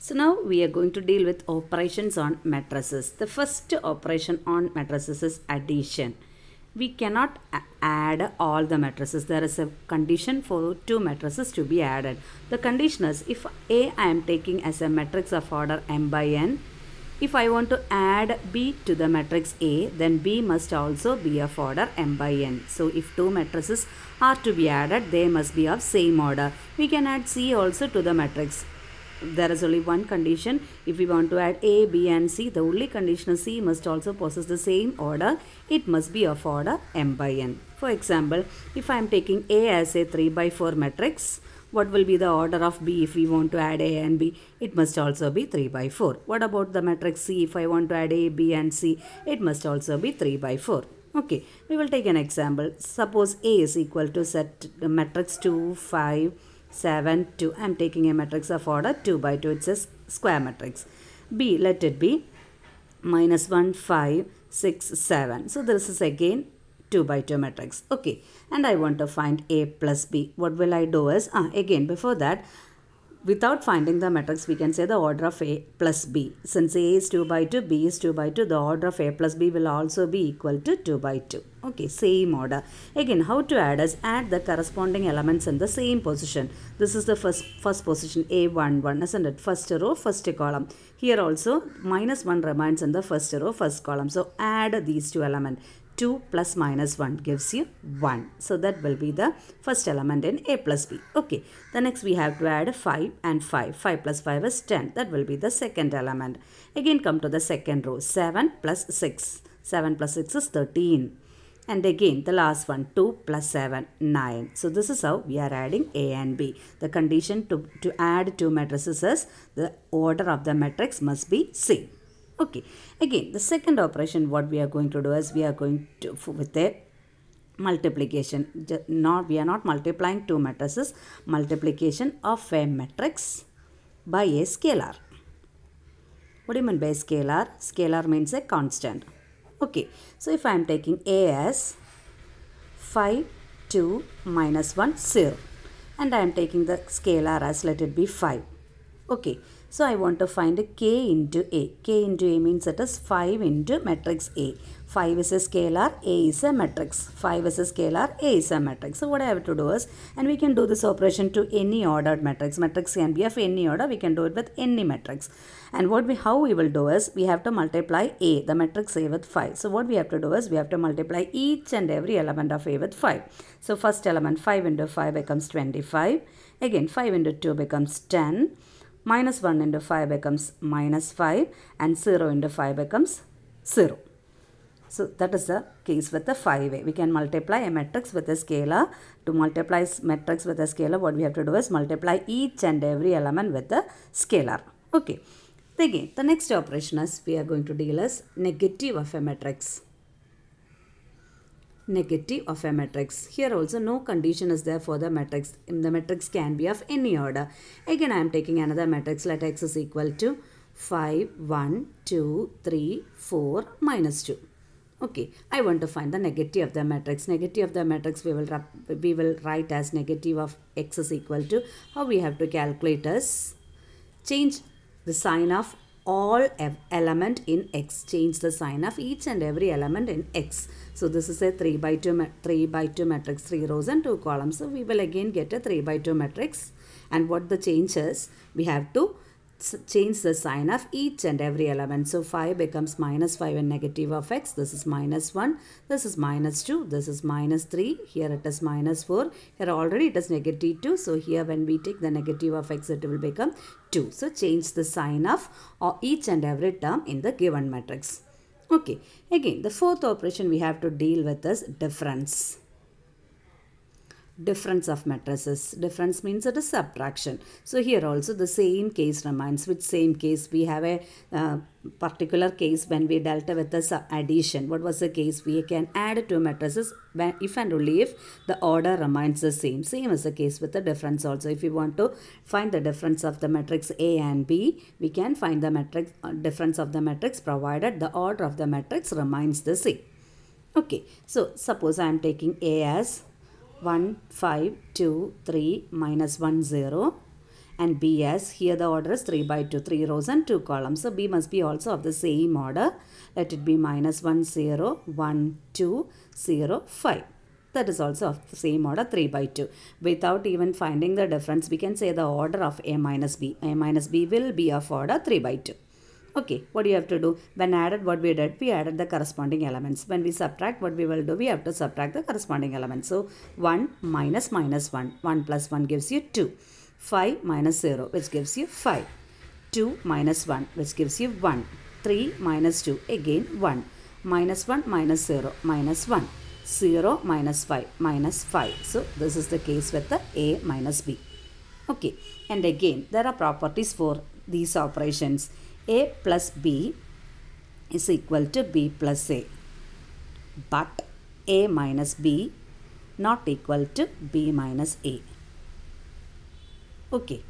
So now we are going to deal with operations on matrices. The first operation on matrices is addition. We cannot add all the matrices. There is a condition for two matrices to be added. The condition is if A I am taking as a matrix of order m by n, if I want to add B to the matrix A, then B must also be of order m by n. So if two matrices are to be added, they must be of same order. We can add C also to the matrix there is only one condition if we want to add a b and c the only condition c must also possess the same order it must be of order m by n for example if i am taking a as a 3 by 4 matrix what will be the order of b if we want to add a and b it must also be 3 by 4 what about the matrix c if i want to add a b and c it must also be 3 by 4 okay we will take an example suppose a is equal to set matrix 2 5 7, 2. I am taking a matrix of order 2 by 2. It's a square matrix. B, let it be minus 1, 5, 6, 7. So this is again 2 by 2 matrix. Okay. And I want to find A plus B. What will I do is, ah, again before that, without finding the matrix, we can say the order of A plus B. Since A is 2 by 2, B is 2 by 2, the order of A plus B will also be equal to 2 by 2. Okay, same order. Again, how to add is add the corresponding elements in the same position. This is the first, first position A11, isn't it? First row, first column. Here also, minus 1 remains in the first row, first column. So, add these two elements. 2 plus minus 1 gives you 1. So that will be the first element in A plus B. Okay. The next we have to add 5 and 5. 5 plus 5 is 10. That will be the second element. Again come to the second row. 7 plus 6. 7 plus 6 is 13. And again the last one 2 plus 7 9. So this is how we are adding A and B. The condition to, to add two matrices is the order of the matrix must be same. Okay, again the second operation what we are going to do is we are going to with a multiplication. Not We are not multiplying two matrices, multiplication of a matrix by a scalar. What do you mean by scalar? Scalar means a constant. Okay, so if I am taking A as 5, 2, minus 1, 0 and I am taking the scalar as let it be 5 Okay, so I want to find a k into a. k into a means it is 5 into matrix A. 5 is a scalar, A is a matrix. 5 is a scalar, A is a matrix. So what I have to do is, and we can do this operation to any ordered matrix. Matrix can be of any order, we can do it with any matrix. And what we, how we will do is, we have to multiply A, the matrix A with 5. So what we have to do is, we have to multiply each and every element of A with 5. So first element 5 into 5 becomes 25. Again 5 into 2 becomes 10 minus 1 into 5 becomes minus 5 and 0 into 5 becomes 0. So that is the case with the 5A. We can multiply a matrix with a scalar. To multiply matrix with a scalar, what we have to do is multiply each and every element with the scalar. Okay. Again, the next operation is we are going to deal as negative of a matrix negative of a matrix. Here also no condition is there for the matrix. The matrix can be of any order. Again I am taking another matrix. Let x is equal to 5, 1, 2, 3, 4, minus 2. Okay, I want to find the negative of the matrix. Negative of the matrix we will, we will write as negative of x is equal to. How we have to calculate is change the sign of all element in x. Change the sign of each and every element in x. So this is a 3 by 2, 3 by 2 matrix, 3 rows and 2 columns. So we will again get a 3 by 2 matrix. And what the change is, we have to change the sign of each and every element. So 5 becomes minus 5 and negative of x. This is minus 1. This is minus 2. This is minus 3. Here it is minus 4. Here already it is negative 2. So here when we take the negative of x it will become 2. So change the sign of or uh, each and every term in the given matrix. Okay. Again the fourth operation we have to deal with is difference difference of matrices. Difference means it is subtraction. So here also the same case remains. With same case we have a uh, particular case when we dealt with the addition. What was the case? We can add two matrices when, if and only if the order remains the same. Same is the case with the difference also. If we want to find the difference of the matrix A and B, we can find the matrix uh, difference of the matrix provided the order of the matrix remains the same. Okay, so suppose I am taking A as 1, 5, 2, 3, minus 1, 0 and B as here the order is 3 by 2, 3 rows and 2 columns. So B must be also of the same order. Let it be minus 1, 0, 1, 2, 0, 5 that is also of the same order 3 by 2 without even finding the difference we can say the order of a minus b a minus b will be of order 3 by 2 Okay, what do you have to do? When added, what we did? We added the corresponding elements. When we subtract, what we will do? We have to subtract the corresponding elements. So 1 minus minus 1. 1 plus 1 gives you 2. 5 minus 0 which gives you 5. 2 minus 1 which gives you 1. 3 minus 2 again 1. Minus 1 minus 0 minus 1. 0 minus 5 minus 5. So this is the case with the A minus B. Okay and again there are properties for these operations a plus b is equal to b plus a but a minus b not equal to b minus a okay